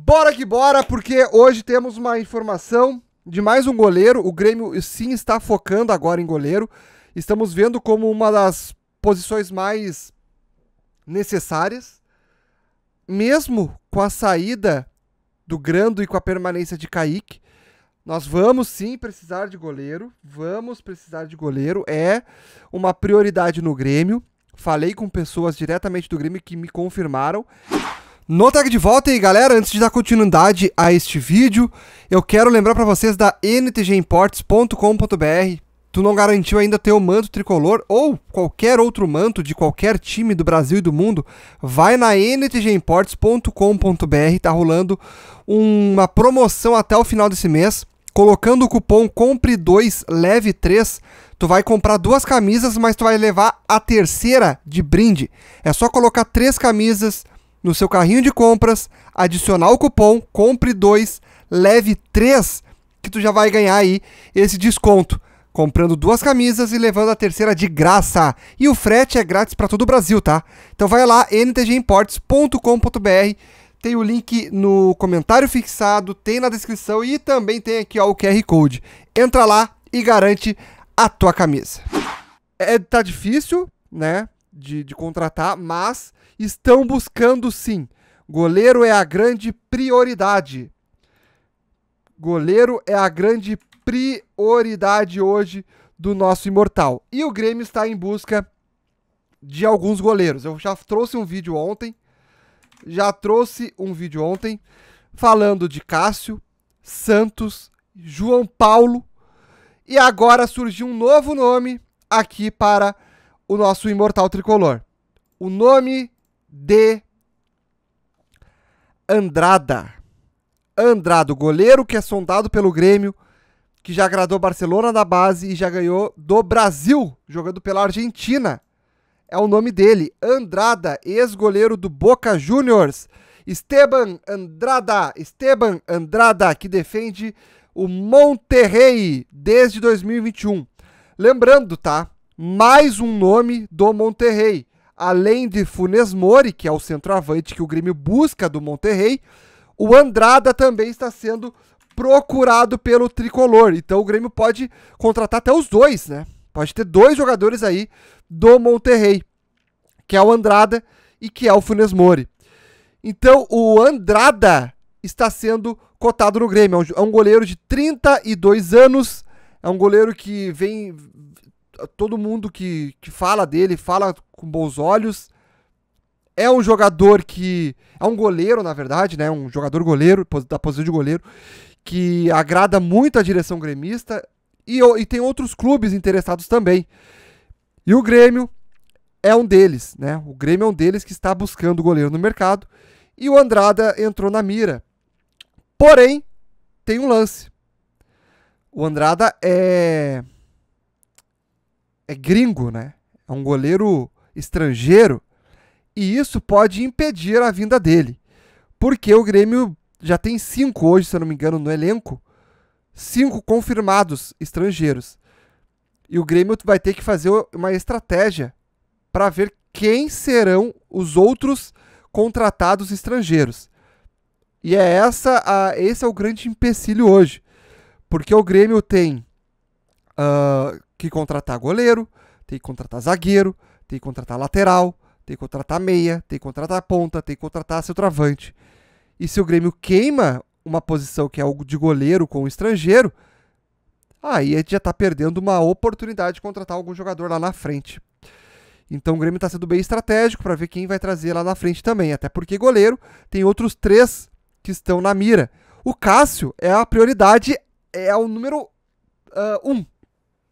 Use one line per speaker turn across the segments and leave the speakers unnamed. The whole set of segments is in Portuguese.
Bora que bora, porque hoje temos uma informação de mais um goleiro. O Grêmio sim está focando agora em goleiro. Estamos vendo como uma das posições mais necessárias. Mesmo com a saída do Grando e com a permanência de Kaique, nós vamos sim precisar de goleiro. Vamos precisar de goleiro. É uma prioridade no Grêmio. Falei com pessoas diretamente do Grêmio que me confirmaram. No Tag de volta aí, galera, antes de dar continuidade a este vídeo, eu quero lembrar para vocês da ntgimports.com.br. Tu não garantiu ainda teu manto tricolor ou qualquer outro manto de qualquer time do Brasil e do mundo? Vai na ntgimports.com.br, tá rolando uma promoção até o final desse mês. Colocando o cupom COMPRE2 LEVE3, tu vai comprar duas camisas, mas tu vai levar a terceira de brinde. É só colocar três camisas no seu carrinho de compras, adicionar o cupom compre 2, leve 3, que tu já vai ganhar aí esse desconto, comprando duas camisas e levando a terceira de graça. E o frete é grátis para todo o Brasil, tá? Então vai lá ntgimports.com.br tem o link no comentário fixado, tem na descrição e também tem aqui ó, o QR Code. Entra lá e garante a tua camisa. É, tá difícil, né? de, de contratar, mas estão buscando sim. Goleiro é a grande prioridade. Goleiro é a grande prioridade hoje do nosso imortal. E o Grêmio está em busca de alguns goleiros. Eu já trouxe um vídeo ontem, já trouxe um vídeo ontem falando de Cássio, Santos, João Paulo e agora surgiu um novo nome aqui para o nosso imortal tricolor. O nome de Andrada. Andrado, goleiro que é sondado pelo Grêmio, que já agradou Barcelona na base e já ganhou do Brasil, jogando pela Argentina. É o nome dele, Andrada, ex-goleiro do Boca Juniors. Esteban Andrada, Esteban Andrada, que defende o Monterrey desde 2021. Lembrando, tá? mais um nome do Monterrey. Além de Funes Mori, que é o centroavante que o Grêmio busca do Monterrey, o Andrada também está sendo procurado pelo tricolor. Então o Grêmio pode contratar até os dois, né? Pode ter dois jogadores aí do Monterrey, que é o Andrada e que é o Funes Mori. Então o Andrada está sendo cotado no Grêmio. É um é goleiro de 32 anos, é um goleiro que vem todo mundo que, que fala dele fala com bons olhos. É um jogador que. É um goleiro, na verdade, né? Um jogador goleiro, da posição de goleiro, que agrada muito a direção gremista. E, e tem outros clubes interessados também. E o Grêmio é um deles, né? O Grêmio é um deles que está buscando goleiro no mercado. E o Andrada entrou na mira. Porém, tem um lance. O Andrada é é gringo, né? É um goleiro estrangeiro. E isso pode impedir a vinda dele. Porque o Grêmio já tem cinco hoje, se eu não me engano, no elenco. Cinco confirmados estrangeiros. E o Grêmio vai ter que fazer uma estratégia para ver quem serão os outros contratados estrangeiros. E é essa a, esse é o grande empecilho hoje. Porque o Grêmio tem uh, que contratar goleiro, tem que contratar zagueiro, tem que contratar lateral, tem que contratar meia, tem que contratar ponta, tem que contratar seu travante. E se o Grêmio queima uma posição que é algo de goleiro com o estrangeiro, aí a gente já está perdendo uma oportunidade de contratar algum jogador lá na frente. Então o Grêmio está sendo bem estratégico para ver quem vai trazer lá na frente também. Até porque goleiro tem outros três que estão na mira. O Cássio é a prioridade, é o número uh, um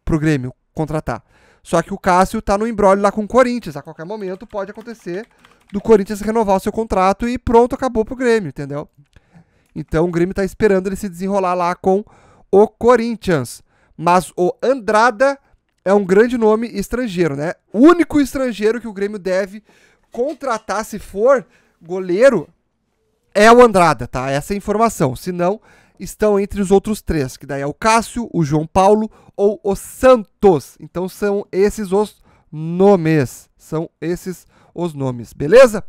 pro Grêmio contratar. Só que o Cássio tá no embrólio lá com o Corinthians. A qualquer momento pode acontecer do Corinthians renovar o seu contrato e pronto, acabou pro Grêmio, entendeu? Então o Grêmio tá esperando ele se desenrolar lá com o Corinthians. Mas o Andrada é um grande nome estrangeiro, né? O único estrangeiro que o Grêmio deve contratar se for goleiro é o Andrada, tá? Essa é a informação. Se não, estão entre os outros três, que daí é o Cássio, o João Paulo ou o Santos. Então são esses os nomes. São esses os nomes, beleza?